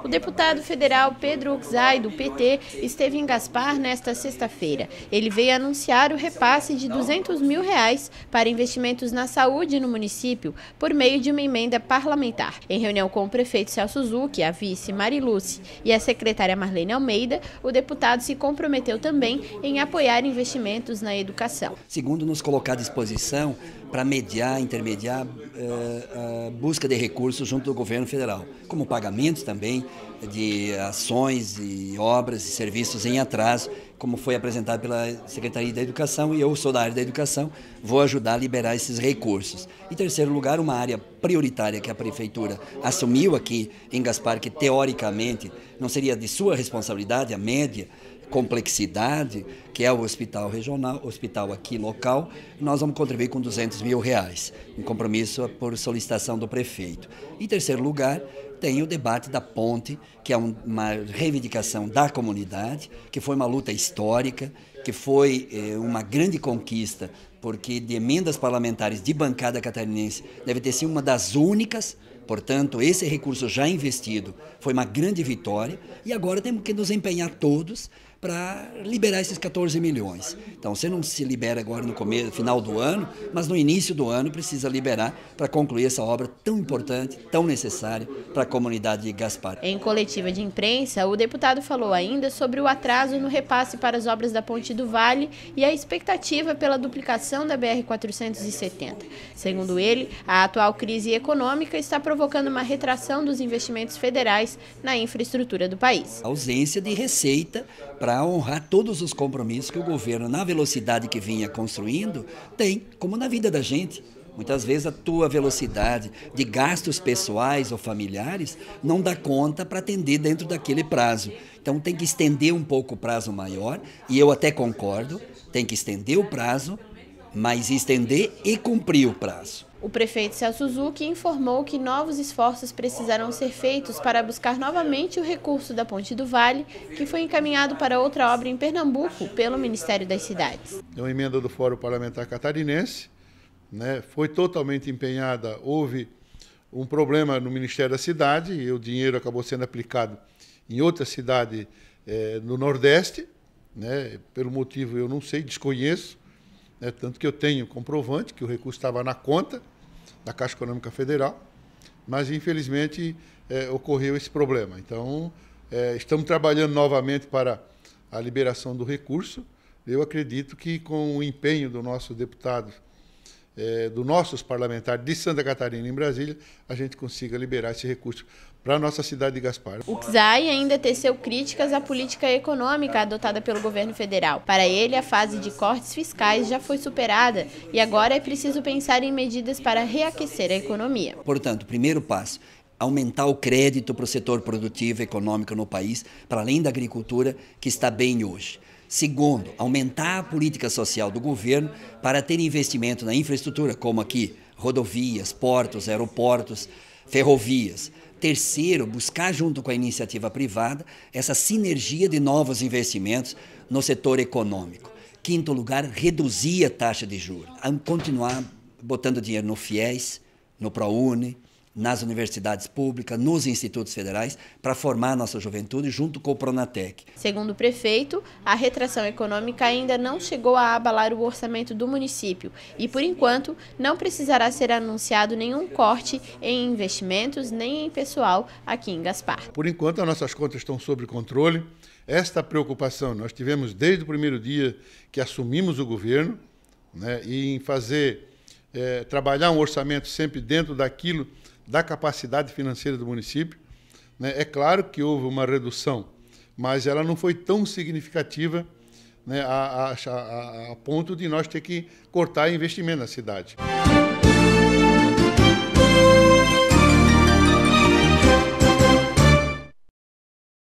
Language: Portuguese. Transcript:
O deputado federal Pedro Uxay, do PT, esteve em Gaspar nesta sexta-feira. Ele veio anunciar o repasse de 200 mil reais para investimentos na saúde no município por meio de uma emenda parlamentar. Em reunião com o prefeito Celso Zucchi, a vice Mariluce e a secretária Marlene Almeida, o deputado se comprometeu também em apoiar investimentos na educação. Segundo nos colocar à disposição, para mediar, intermediar eh, a busca de recursos junto ao governo federal, como pagamentos também de ações e obras e serviços em atraso, como foi apresentado pela Secretaria da Educação, e eu sou da área da educação, vou ajudar a liberar esses recursos. Em terceiro lugar, uma área prioritária que a Prefeitura assumiu aqui em Gaspar, que teoricamente não seria de sua responsabilidade, a média, complexidade, que é o hospital regional, hospital aqui local, nós vamos contribuir com 200 mil reais, um compromisso por solicitação do prefeito. Em terceiro lugar, tem o debate da ponte, que é uma reivindicação da comunidade, que foi uma luta histórica, que foi eh, uma grande conquista porque de emendas parlamentares de bancada catarinense deve ter sido uma das únicas. Portanto, esse recurso já investido foi uma grande vitória e agora temos que nos empenhar todos para liberar esses 14 milhões. Então, você não se libera agora no começo, final do ano, mas no início do ano precisa liberar para concluir essa obra tão importante, tão necessária para a comunidade de Gaspar. Em coletiva de imprensa, o deputado falou ainda sobre o atraso no repasse para as obras da Ponte do Vale e a expectativa pela duplicação da BR-470. Segundo ele, a atual crise econômica está provocando uma retração dos investimentos federais na infraestrutura do país. A ausência de receita para honrar todos os compromissos que o governo, na velocidade que vinha construindo, tem, como na vida da gente. Muitas vezes a tua velocidade de gastos pessoais ou familiares não dá conta para atender dentro daquele prazo. Então tem que estender um pouco o prazo maior, e eu até concordo, tem que estender o prazo mas estender e cumprir o prazo. O prefeito Celso Suzuki informou que novos esforços precisarão ser feitos para buscar novamente o recurso da Ponte do Vale, que foi encaminhado para outra obra em Pernambuco pelo Ministério das Cidades. É uma emenda do Fórum Parlamentar Catarinense, né, foi totalmente empenhada, houve um problema no Ministério da Cidade e o dinheiro acabou sendo aplicado em outra cidade é, no Nordeste, né, pelo motivo eu não sei, desconheço, né? Tanto que eu tenho comprovante que o recurso estava na conta da Caixa Econômica Federal, mas infelizmente é, ocorreu esse problema. Então, é, estamos trabalhando novamente para a liberação do recurso. Eu acredito que com o empenho do nosso deputado é, eh, dos nossos parlamentares de Santa Catarina em Brasília, a gente consiga liberar esse recurso para a nossa cidade de Gaspar. O CSAI ainda teceu críticas à política econômica adotada pelo governo federal. Para ele, a fase de cortes fiscais já foi superada e agora é preciso pensar em medidas para reaquecer a economia. Portanto, primeiro passo aumentar o crédito para o setor produtivo e econômico no país, para além da agricultura, que está bem hoje. Segundo, aumentar a política social do governo para ter investimento na infraestrutura, como aqui rodovias, portos, aeroportos, ferrovias. Terceiro, buscar junto com a iniciativa privada essa sinergia de novos investimentos no setor econômico. Quinto lugar, reduzir a taxa de juros. Continuar botando dinheiro no FIES, no ProUni, nas universidades públicas, nos institutos federais, para formar a nossa juventude junto com o Pronatec. Segundo o prefeito, a retração econômica ainda não chegou a abalar o orçamento do município e, por enquanto, não precisará ser anunciado nenhum corte em investimentos nem em pessoal aqui em Gaspar. Por enquanto, as nossas contas estão sob controle. Esta preocupação nós tivemos desde o primeiro dia que assumimos o governo né, e em fazer, é, trabalhar um orçamento sempre dentro daquilo da capacidade financeira do município. Né? É claro que houve uma redução, mas ela não foi tão significativa né, a, a, a, a ponto de nós ter que cortar investimento na cidade.